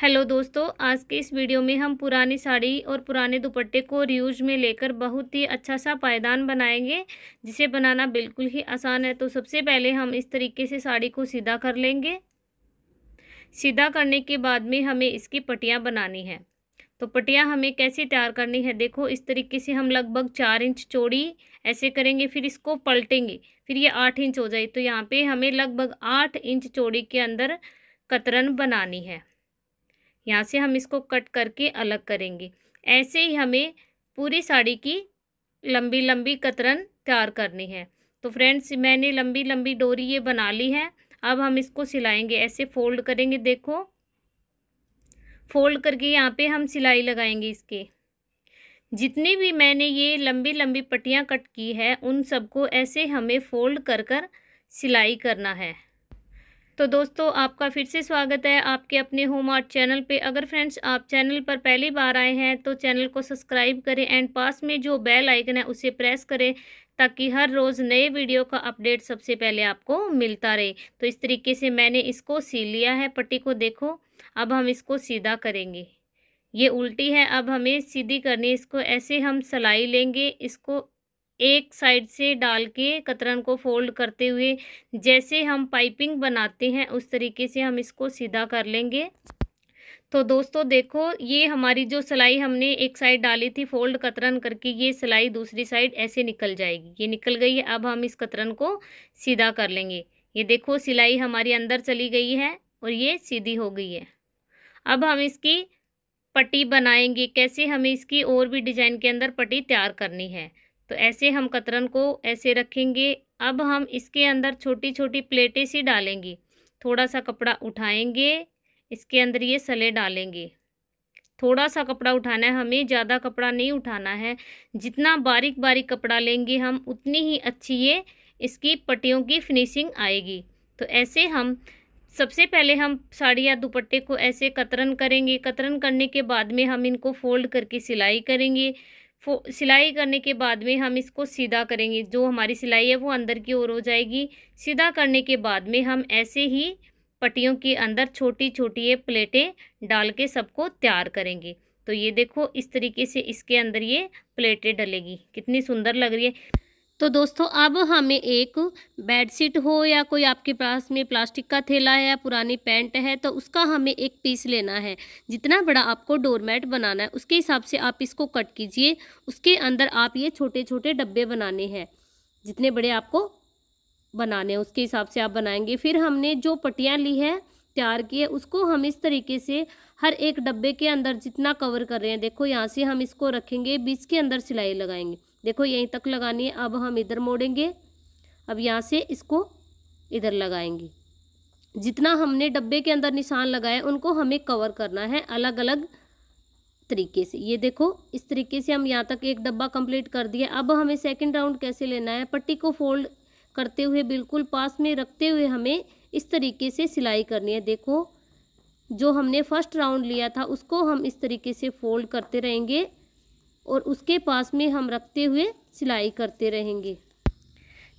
hello दोस्तों आज के इस वीडियो में हम पुरानी साड़ी और पुराने दुपट्टे को रियूज में लेकर बहुत ही अच्छा सा पायदान बनाएंगे जिसे बनाना बिल्कुल ही आसान है तो सबसे पहले हम इस तरीके से साड़ी को सीधा कर लेंगे सीधा करने के बाद में हमें इसकी पटियाँ बनानी है तो पटियां हमें कैसे तैयार करनी है देखो इस तरीके से हम लगभग चार इंच चौड़ी ऐसे करेंगे फिर इसको पलटेंगे फिर ये आठ इंच हो जाए तो यहाँ पर हमें लगभग आठ इंच चौड़ी के अंदर कतरन बनानी है यहाँ से हम इसको कट करके अलग करेंगे ऐसे ही हमें पूरी साड़ी की लंबी लंबी कतरन तैयार करनी है तो फ्रेंड्स मैंने लंबी लंबी डोरी ये बना ली है अब हम इसको सिलाएंगे ऐसे फोल्ड करेंगे देखो फोल्ड करके यहाँ पे हम सिलाई लगाएंगे इसके जितनी भी मैंने ये लंबी लंबी पट्टियाँ कट की है उन सबको ऐसे हमें फोल्ड कर कर सिलाई करना है तो दोस्तों आपका फिर से स्वागत है आपके अपने होम आर्ट चैनल पे अगर फ्रेंड्स आप चैनल पर पहली बार आए हैं तो चैनल को सब्सक्राइब करें एंड पास में जो बेल आइकन है उसे प्रेस करें ताकि हर रोज़ नए वीडियो का अपडेट सबसे पहले आपको मिलता रहे तो इस तरीके से मैंने इसको सी लिया है पट्टी को देखो अब हम इसको सीधा करेंगे ये उल्टी है अब हमें सीधी करनी है इसको ऐसे हम सलाई लेंगे इसको एक साइड से डाल के कतरन को फोल्ड करते हुए जैसे हम पाइपिंग बनाते हैं उस तरीके से हम इसको सीधा कर लेंगे तो दोस्तों देखो ये हमारी जो सिलाई हमने एक साइड डाली थी फोल्ड कतरन करके ये सिलाई दूसरी साइड ऐसे निकल जाएगी ये निकल गई है अब हम इस कतरन को सीधा कर लेंगे ये देखो सिलाई हमारी अंदर चली गई है और ये सीधी हो गई है अब हम इसकी पट्टी बनाएंगे कैसे हमें इसकी और भी डिज़ाइन के अंदर पट्टी तैयार करनी है तो ऐसे हम कतरन को ऐसे रखेंगे अब हम इसके अंदर छोटी छोटी प्लेटें सी डालेंगे थोड़ा सा कपड़ा उठाएंगे इसके अंदर ये सले डालेंगे थोड़ा सा कपड़ा उठाना है हमें ज़्यादा कपड़ा नहीं उठाना है जितना बारीक बारीक कपड़ा लेंगे हम उतनी ही अच्छी ये इसकी पट्टियों की फिनिशिंग आएगी तो ऐसे हम सबसे पहले हम साड़ी या दुपट्टे को ऐसे कतरन करेंगे कतरन करने के बाद में हम इनको फोल्ड करके सिलाई करेंगे सिलाई करने के बाद में हम इसको सीधा करेंगे जो हमारी सिलाई है वो अंदर की ओर हो जाएगी सीधा करने के बाद में हम ऐसे ही पट्टियों के अंदर छोटी छोटी ये प्लेटें डाल के सबको तैयार करेंगे तो ये देखो इस तरीके से इसके अंदर ये प्लेटें डलेगी कितनी सुंदर लग रही है तो दोस्तों अब हमें एक बेडशीट हो या कोई आपके पास में प्लास्टिक का थैला है या पुरानी पैंट है तो उसका हमें एक पीस लेना है जितना बड़ा आपको डोरमेट बनाना है उसके हिसाब से आप इसको कट कीजिए उसके अंदर आप ये छोटे छोटे डब्बे बनाने हैं जितने बड़े आपको बनाने हैं उसके हिसाब से आप बनाएंगे फिर हमने जो पट्टियाँ ली है तैयार की है उसको हम इस तरीके से हर एक डब्बे के अंदर जितना कवर कर रहे हैं देखो यहाँ से हम इसको रखेंगे बीच के अंदर सिलाई लगाएंगे देखो यहीं तक लगानी है अब हम इधर मोड़ेंगे अब यहाँ से इसको इधर लगाएंगे जितना हमने डब्बे के अंदर निशान लगाए उनको हमें कवर करना है अलग अलग तरीके से ये देखो इस तरीके से हम यहाँ तक एक डब्बा कंप्लीट कर दिया अब हमें सेकंड राउंड कैसे लेना है पट्टी को फोल्ड करते हुए बिल्कुल पास में रखते हुए हमें इस तरीके से सिलाई करनी है देखो जो हमने फर्स्ट राउंड लिया था उसको हम इस तरीके से फोल्ड करते रहेंगे और उसके पास में हम रखते हुए सिलाई करते रहेंगे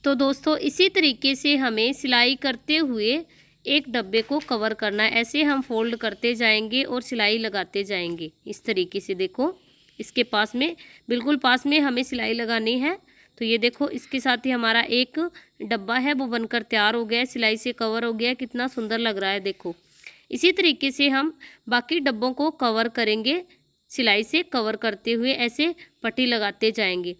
तो दोस्तों इसी तरीके से हमें सिलाई करते हुए एक डब्बे को कवर करना है ऐसे हम फोल्ड करते जाएंगे और सिलाई लगाते जाएंगे इस तरीके से देखो इसके पास में बिल्कुल पास में हमें सिलाई लगानी है तो ये देखो इसके साथ ही हमारा एक डब्बा है वो बनकर तैयार हो गया है सिलाई से कवर हो गया कितना सुंदर लग रहा है देखो इसी तरीके से हम बाकी डब्बों को कवर करेंगे सिलाई से कवर करते हुए ऐसे पट्टी लगाते जाएंगे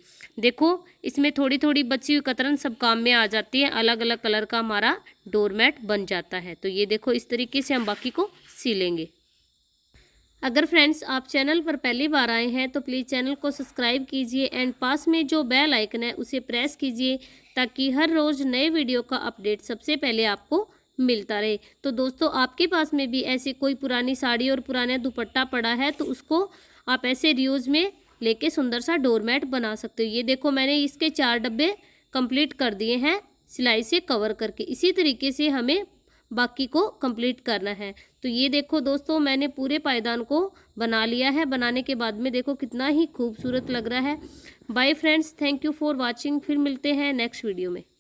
देखो इसमें थोड़ी थोड़ी बची हुई कतरन सब काम में आ जाती है अलग अलग कलर का हमारा डोरमेट बन जाता है तो ये देखो इस तरीके से हम बाकी को सी लेंगे अगर फ्रेंड्स आप चैनल पर पहली बार आए हैं तो प्लीज़ चैनल को सब्सक्राइब कीजिए एंड पास में जो बेल आइकन है उसे प्रेस कीजिए ताकि हर रोज़ नए वीडियो का अपडेट सबसे पहले आपको मिलता रहे तो दोस्तों आपके पास में भी ऐसे कोई पुरानी साड़ी और पुराना दुपट्टा पड़ा है तो उसको आप ऐसे रियूज़ में लेके सुंदर सा डोरमेट बना सकते हो ये देखो मैंने इसके चार डब्बे कंप्लीट कर दिए हैं सिलाई से कवर करके इसी तरीके से हमें बाकी को कंप्लीट करना है तो ये देखो दोस्तों मैंने पूरे पायदान को बना लिया है बनाने के बाद में देखो कितना ही खूबसूरत लग रहा है bye friends thank you for watching फिर मिलते हैं नेक्स्ट वीडियो में